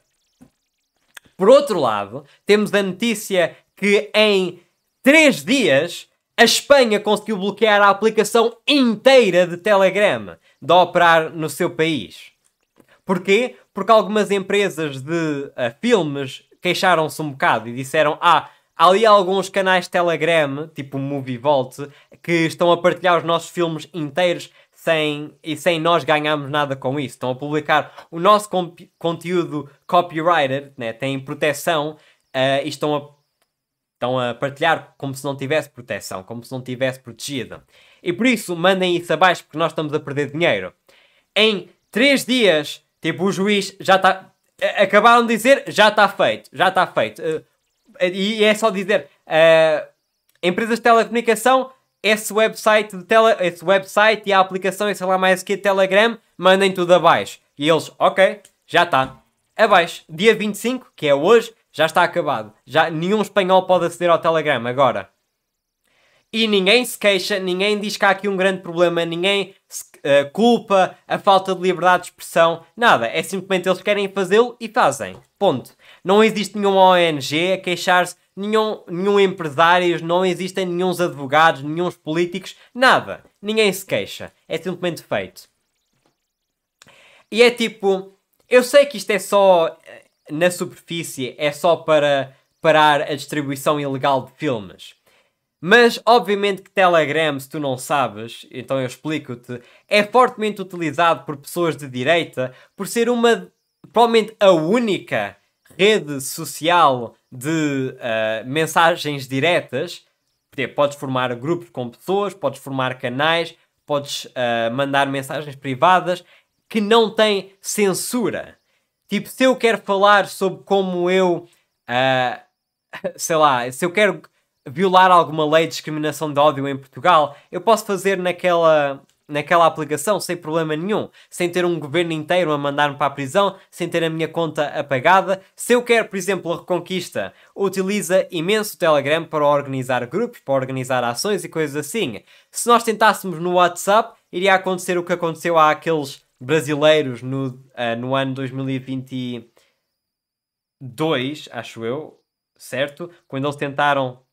Por outro lado, temos a notícia que em 3 dias a Espanha conseguiu bloquear a aplicação inteira de Telegram de operar no seu país. Porquê? Porque algumas empresas de uh, filmes queixaram-se um bocado e disseram: Ah, há ali alguns canais Telegram, tipo Movie Vault, que estão a partilhar os nossos filmes inteiros sem, e sem nós ganharmos nada com isso. Estão a publicar o nosso conteúdo copyrighted, né? têm proteção uh, e estão a Estão a partilhar como se não tivesse proteção, como se não tivesse protegida. E por isso, mandem isso abaixo, porque nós estamos a perder dinheiro. Em três dias, tipo, o juiz já está. Acabaram de dizer, já está feito, já está feito. Eh, e é só dizer. Uh, empresas de telecomunicação, esse website, de tele, esse website e a aplicação e sei lá mais que Telegram, mandem tudo abaixo. E eles, ok, já está. Abaixo, dia 25, que é hoje, já está acabado. Já nenhum espanhol pode aceder ao Telegram agora. E ninguém se queixa, ninguém diz que há aqui um grande problema, ninguém se, uh, culpa a falta de liberdade de expressão, nada. É simplesmente eles querem fazê-lo e fazem. Ponto. Não existe nenhuma ONG a queixar-se, nenhum, nenhum empresário, não existem nenhum advogados, nenhum políticos, nada. Ninguém se queixa. É simplesmente feito. E é tipo, eu sei que isto é só na superfície é só para parar a distribuição ilegal de filmes. Mas, obviamente, que Telegram, se tu não sabes, então eu explico-te, é fortemente utilizado por pessoas de direita por ser uma, provavelmente, a única rede social de uh, mensagens diretas. podes formar grupos com pessoas, podes formar canais, podes uh, mandar mensagens privadas que não têm censura. Tipo, se eu quero falar sobre como eu, uh, (laughs) sei lá, se eu quero violar alguma lei de discriminação de ódio em Portugal, eu posso fazer naquela, naquela aplicação sem problema nenhum, sem ter um governo inteiro a mandar-me para a prisão, sem ter a minha conta apagada. Se eu quero, por exemplo, a Reconquista, utiliza imenso o Telegram para organizar grupos, para organizar ações e coisas assim. Se nós tentássemos no WhatsApp, iria acontecer o que aconteceu àqueles brasileiros no, uh, no ano 2022, acho eu, certo? Quando eles tentaram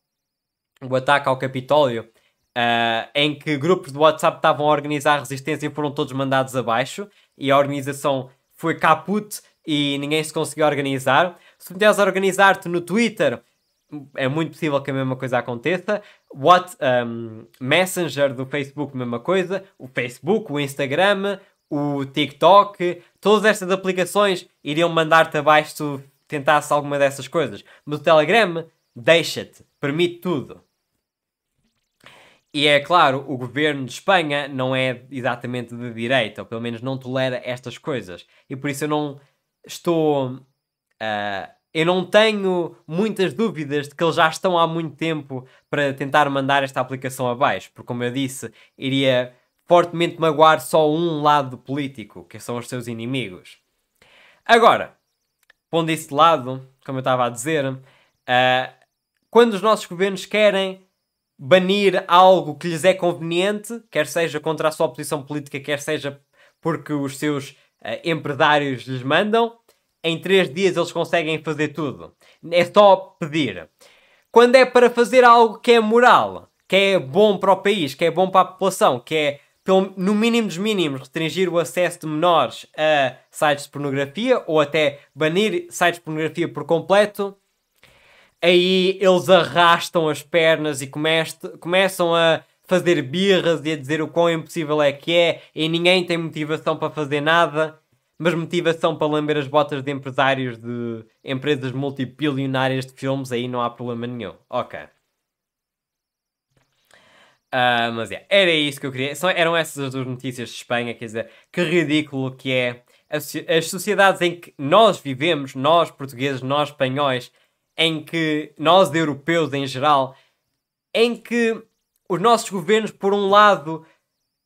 o ataque ao Capitólio, uh, em que grupos do WhatsApp estavam a organizar a resistência e foram todos mandados abaixo, e a organização foi caput e ninguém se conseguiu organizar. Se puderes organizar-te no Twitter, é muito possível que a mesma coisa aconteça. What, um, ehm, Messenger do Facebook, mesma coisa. O Facebook, o Instagram, o TikTok, todas estas aplicações iriam mandar-te abaixo se tu tentasse alguma dessas coisas. Mas o Telegram deixa-te, permite tudo. E é claro, o governo de Espanha não é exatamente de direita, ou pelo menos não tolera estas coisas. E por isso eu não estou. Uh, eu não tenho muitas dúvidas de que eles já estão há muito tempo para tentar mandar esta aplicação abaixo, porque, como eu disse, iria fortemente magoar só um lado político, que são os seus inimigos. Agora, pondo isso de lado, como eu estava a dizer, uh, quando os nossos governos querem banir algo que lhes é conveniente, quer seja contra a sua posição política, quer seja porque os seus uh, empresários lhes mandam, em três dias eles conseguem fazer tudo. É só pedir. Quando é para fazer algo que é moral, que é bom para o país, que é bom para a população, que é então, no mínimo dos mínimos, restringir o acesso de menores a sites de pornografia ou até banir sites de pornografia por completo. Aí eles arrastam as pernas e começam a fazer birras e a dizer o quão impossível é que é, e ninguém tem motivação para fazer nada, mas motivação para lamber as botas de empresários de empresas multibilionárias de filmes, aí não há problema nenhum. Ok. Uh, mas é, era isso que eu queria. São, eram essas as duas notícias de Espanha, quer dizer, que ridículo que é as, as sociedades em que nós vivemos, nós portugueses, nós espanhóis, em que nós europeus em geral, em que os nossos governos, por um lado,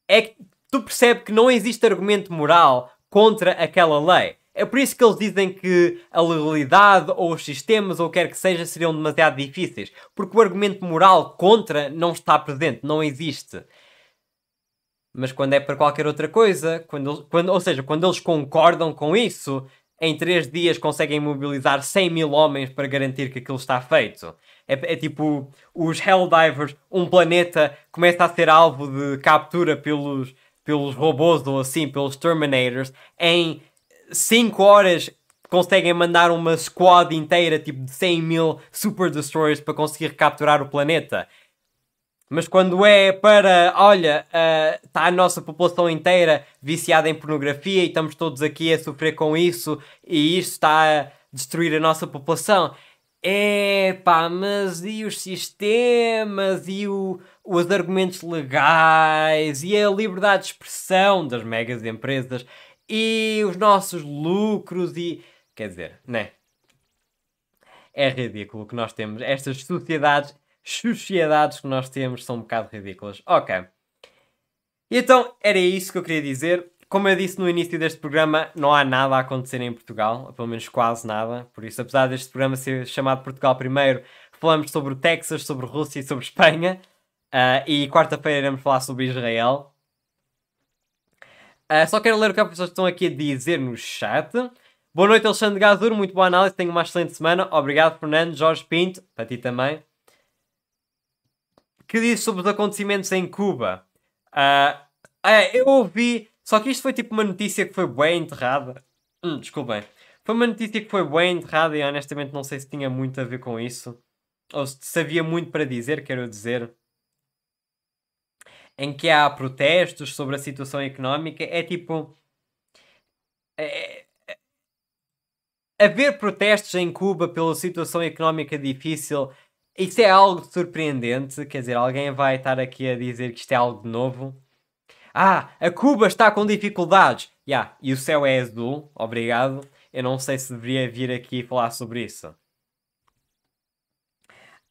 é que tu percebes que não existe argumento moral contra aquela lei. É por isso que eles dizem que a legalidade ou os sistemas ou o que quer que seja seriam demasiado difíceis, porque o argumento moral contra não está presente, não existe. Mas quando é para qualquer outra coisa, quando, quando, ou seja, quando eles concordam com isso, em três dias conseguem mobilizar 100 mil homens para garantir que aquilo está feito. É, é, tipo os Helldivers, um planeta começa a ser alvo de captura pelos, pelos robôs ou assim, pelos Terminators, em 5 horas conseguem mandar uma squad inteira, tipo de 100 mil Super Destroyers para conseguir capturar o planeta. Mas quando é para, olha, está eh, uh, a nossa população inteira viciada em pornografia e estamos todos aqui a sofrer com isso e isto está a destruir a nossa população. É pá, mas e os sistemas e o, os argumentos legais e a liberdade de expressão das megas empresas? e os nossos lucros e. Quer dizer, né? É ridículo que nós temos. Estas sociedades, sociedades que nós temos são um bocado ridículas. Ok. Então, era isso que eu queria dizer. Como eu disse no início deste programa, não há nada a acontecer em Portugal, pelo menos quase nada. Por isso, apesar deste programa ser chamado Portugal Primeiro, falamos sobre o Texas, sobre Rússia e sobre Espanha. Uh, e quarta-feira iremos falar sobre Israel. Uh, só quero ler o que as pessoas estão aqui a dizer no chat. Boa noite, Alexandre Gazur. Muito boa análise. Tenha uma excelente semana. Obrigado, Fernando. Jorge Pinto. Para ti também. Que diz sobre os acontecimentos em Cuba? Uh, é, eu ouvi... Só que isto foi tipo uma notícia que foi bem enterrada. Hum, desculpem. Foi uma notícia que foi bem enterrada e honestamente não sei se tinha muito a ver com isso. Ou se havia muito para dizer, quero dizer em que há protestos sobre a situação económica, é tipo. É, é, é, haver protestos em Cuba pela situação económica difícil, isso é algo surpreendente. Quer dizer, alguém vai estar aqui a dizer que isto é algo de novo. Ah, a Cuba está com dificuldades. Yeah, e o céu é azul, obrigado. Eu não sei se deveria vir aqui falar sobre isso.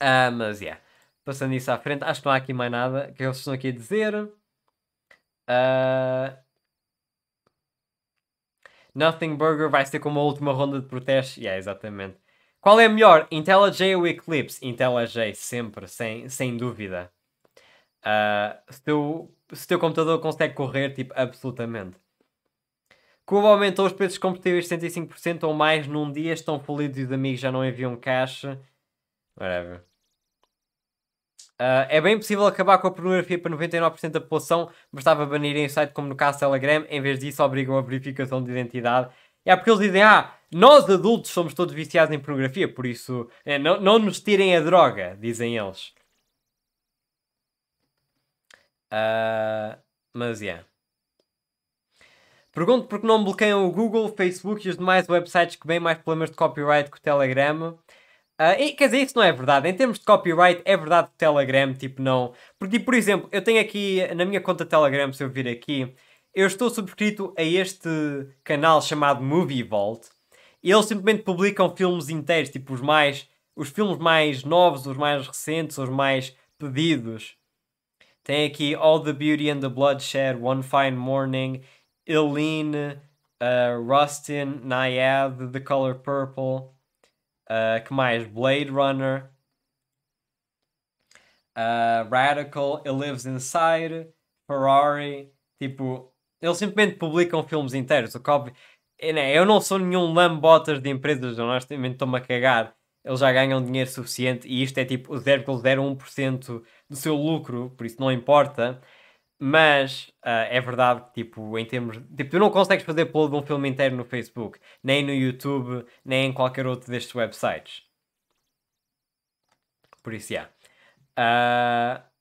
Uh, mas, yeah. Passando isso à frente, acho que não há aqui mais nada que eles estão aqui a dizer. Uh... Nothing Burger vai ser como a última ronda de protestos. Yeah, exatamente. Qual é a melhor? IntelliJ ou Eclipse? IntelliJ, sempre, sem, sem dúvida. Uh, se, teu, se teu computador consegue correr, tipo, absolutamente. Cuba aumentou os preços dos combustíveis 75% ou mais num dia, estão falidos e os amigos já não enviam caixa. Whatever. Uh, é bem possível acabar com a pornografia para 99% da população, bastava banirem o site como no caso Telegram, em vez disso obrigam a verificação de identidade. E é porque eles dizem, ah, nós adultos somos todos viciados em pornografia, por isso é, não, não nos tirem a droga, dizem eles. Uh, mas é. Yeah. Pergunto por que não bloqueiam o Google, Facebook e os demais websites que vêm mais problemas de copyright que o Telegram. Uh, e, quer dizer, isso não é verdade. Em termos de copyright, é verdade que Telegram, tipo, não. Porque, por exemplo, eu tenho aqui na minha conta Telegram, se eu vir aqui, eu estou subscrito a este canal chamado Movie Vault e eles simplesmente publicam filmes inteiros, tipo, os mais. os filmes mais novos, os mais recentes, os mais pedidos. Tem aqui All the Beauty and the Bloodshed, One Fine Morning, Eileen, uh, Rustin, Naiad, The Color Purple. Ah, que mais? Blade Runner. Uh, Radical, It Lives Inside, Ferrari. Tipo, eles simplesmente publicam filmes inteiros. O Cobb, né, eu não sou nenhum lambotas de empresas, honestamente estou-me a cagar. Eles já ganham dinheiro suficiente e isto é tipo 0,01% do seu lucro, por isso não importa. Mas uh, é verdade que, tipo, em termos. Tipo, tu não consegues fazer upload de um filme inteiro no Facebook, nem no YouTube, nem em qualquer outro destes websites. Por isso, já. Yeah. Uh...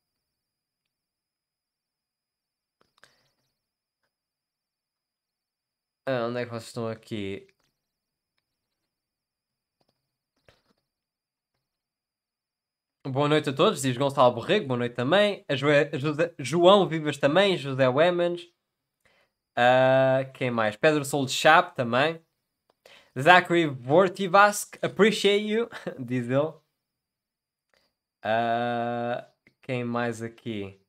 Uh, onde é que vocês estão aqui? Boa noite a todos, diz Gonçalo Borrego, boa noite também. A, jo a José, João Vivas também, José Wemans. Uh, ah, quem mais? Pedro Sol de Chap também. Zachary Vortivask, appreciate you, (laughs) diz ele. Uh, quem mais aqui?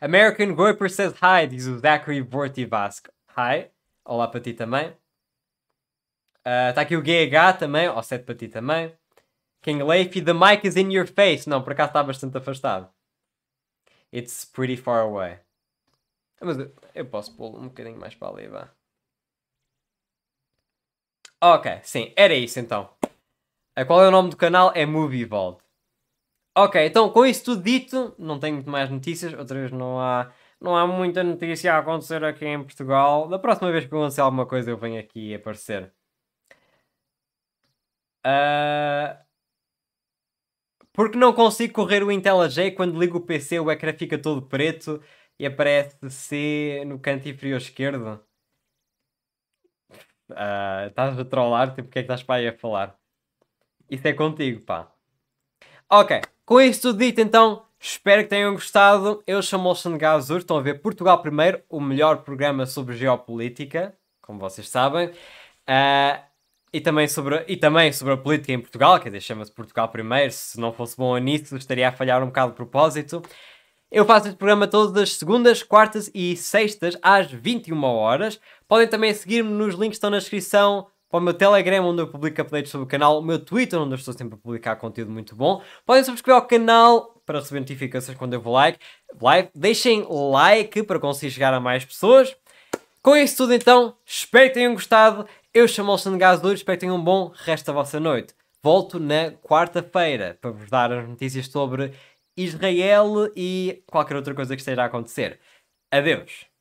American Groper says hi, diz o Zachary Vortivask. Hi, olá para ti também. Está ah, uh, aqui o GH também, ó, 7 para ti também. King Leif e The Mic is in your face. Não, por acaso está bastante afastado. It's pretty far away. Ah, mas eu posso pô-lo um bocadinho mais para ali, vá. Ok, sim, era isso então. Qual é o nome do canal? É Movie Vault. Ok, então com isso tudo dito, não tenho muito mais notícias. Outra vez não há, não há muita notícia a acontecer aqui em Portugal. Da próxima vez que acontecer alguma coisa eu venho aqui aparecer. Uh, porque não consigo correr o IntelliJ, quando ligo o PC o ecrã fica todo preto e aparece C no canto inferior esquerdo. Uh, estás a trollar, tipo, o que é que estás para aí a falar? Isso é contigo, pá. Ok, com isso tudo dito então, espero que tenham gostado. Eu chamo o Xandgar estão a ver Portugal Primeiro, o melhor programa sobre geopolítica, como vocês sabem. Uh, e também, sobre, a, e também sobre a política em Portugal, quer dizer, chama-se Portugal Primeiro, se não fosse bom nisso, estaria a falhar um bocado de propósito. Eu faço este programa todas as segundas, quartas e sextas às 21 horas. Podem também seguir-me nos links que estão na descrição para o meu Telegram, onde eu publico updates sobre o canal, o meu Twitter, onde eu estou sempre a publicar conteúdo muito bom. Podem subscrever ao canal para receber notificações quando eu vou like, live. Deixem like para conseguir chegar a mais pessoas. Com isso tudo, então, espero que tenham gostado eu chamo o Alexandre Gasoleiro, espero que tenham um bom resto da vossa noite. Volto na quarta-feira para vos dar as notícias sobre Israel e qualquer outra coisa que esteja a acontecer. Adeus!